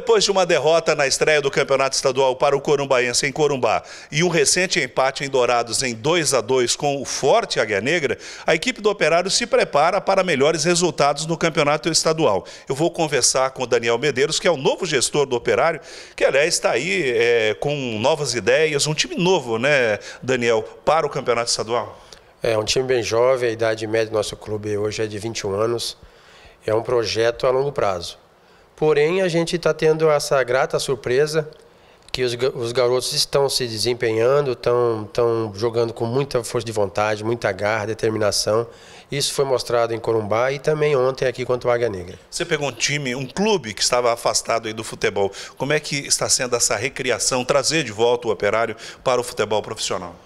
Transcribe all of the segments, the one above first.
Depois de uma derrota na estreia do Campeonato Estadual para o Corumbaense em Corumbá e um recente empate em Dourados em 2 a 2 com o forte Águia Negra, a equipe do Operário se prepara para melhores resultados no Campeonato Estadual. Eu vou conversar com o Daniel Medeiros, que é o novo gestor do Operário, que aliás está aí é, com novas ideias, um time novo, né, Daniel, para o Campeonato Estadual? É um time bem jovem, a idade média do nosso clube hoje é de 21 anos. É um projeto a longo prazo. Porém, a gente está tendo essa grata surpresa que os, os garotos estão se desempenhando, estão, jogando com muita força de vontade, muita garra, determinação. Isso foi mostrado em Corumbá e também ontem aqui contra o Águia Negra. Você pegou um time, um clube que estava afastado do futebol. Como é que está sendo essa recriação, trazer de volta o operário para o futebol profissional?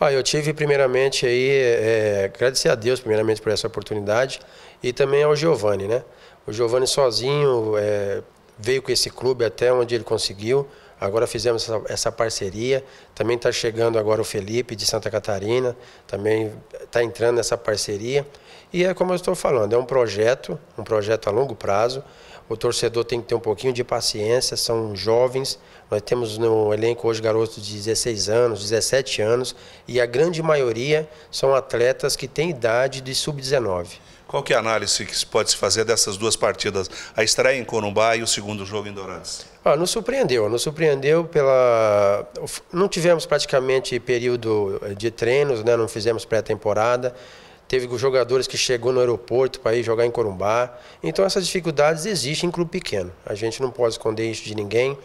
Ah, eu tive primeiramente aí, é, agradecer a Deus primeiramente por essa oportunidade e também ao Giovanni, né? O Giovanni sozinho é, veio com esse clube até onde ele conseguiu, agora fizemos essa, essa parceria, também está chegando agora o Felipe de Santa Catarina, também está entrando nessa parceria e é como eu estou falando, é um projeto, um projeto a longo prazo, o torcedor tem que ter um pouquinho de paciência, são jovens. Nós temos no elenco hoje garotos de 16 anos, 17 anos, e a grande maioria são atletas que têm idade de sub-19. Qual que é a análise que pode se fazer dessas duas partidas? A estreia em Corumbá e o segundo jogo em Dourados? Ah, nos surpreendeu, nos surpreendeu pela. Não tivemos praticamente período eh, de treinos, né? não fizemos pré-temporada. Teve jogadores que chegou no aeroporto para ir jogar em Corumbá. Então essas dificuldades existem em clube pequeno. A gente não pode esconder isso de ninguém.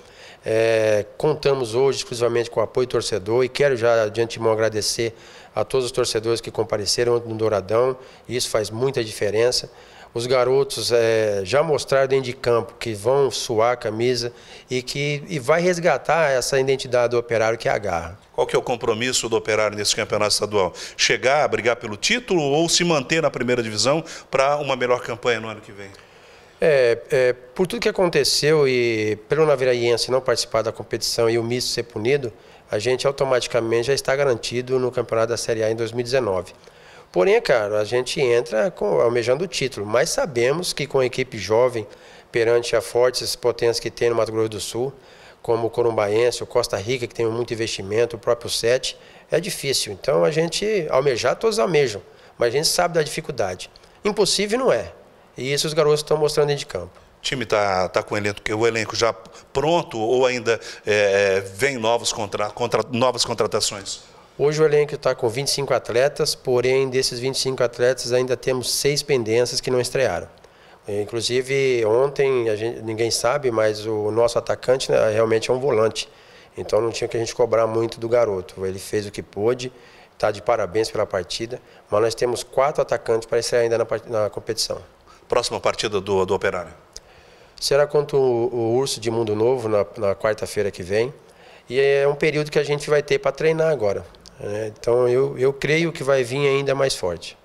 É, contamos hoje exclusivamente com o apoio torcedor e quero já de antemão agradecer a todos os torcedores que compareceram no Douradão. Isso faz muita diferença os garotos é, já mostraram dentro de campo que vão suar a camisa e que e vai resgatar essa identidade do operário que agarra. Qual que é o compromisso do operário nesse campeonato estadual? Chegar a brigar pelo título ou se manter na primeira divisão para uma melhor campanha no ano que vem? É, é, por tudo que aconteceu e pelo Naviraiense não participar da competição e o misto ser punido, a gente automaticamente já está garantido no campeonato da Série A em 2019. Porém, é a gente entra com, almejando o título, mas sabemos que com a equipe jovem, perante a fortes potências que tem no Mato Grosso do Sul, como o Corumbaense, o Costa Rica, que tem muito investimento, o próprio Sete, é difícil. Então, a gente almejar, todos almejam, mas a gente sabe da dificuldade. Impossível não é, e isso os garotos estão mostrando dentro de campo. O time está tá com o elenco, o elenco já pronto ou ainda é, é vem novos contra, contra, novas contratações? Hoje o elenco está com 25 atletas, porém desses 25 atletas ainda temos seis pendências que não estrearam. É, inclusive, ontem, gente, ninguém sabe, mas o nosso atacante né, realmente é um volante. Então não tinha que a gente cobrar muito do garoto. Ele fez o que pôde, está de parabéns pela partida, mas nós temos quatro atacantes para estrear ainda na, na competição. Próxima partida do, do Operário? Será contra o, o Urso de Mundo Novo na, na quarta-feira que vem. E é um período que a gente vai ter para treinar agora. Né? Então eu, eu creio que vai vir ainda mais forte.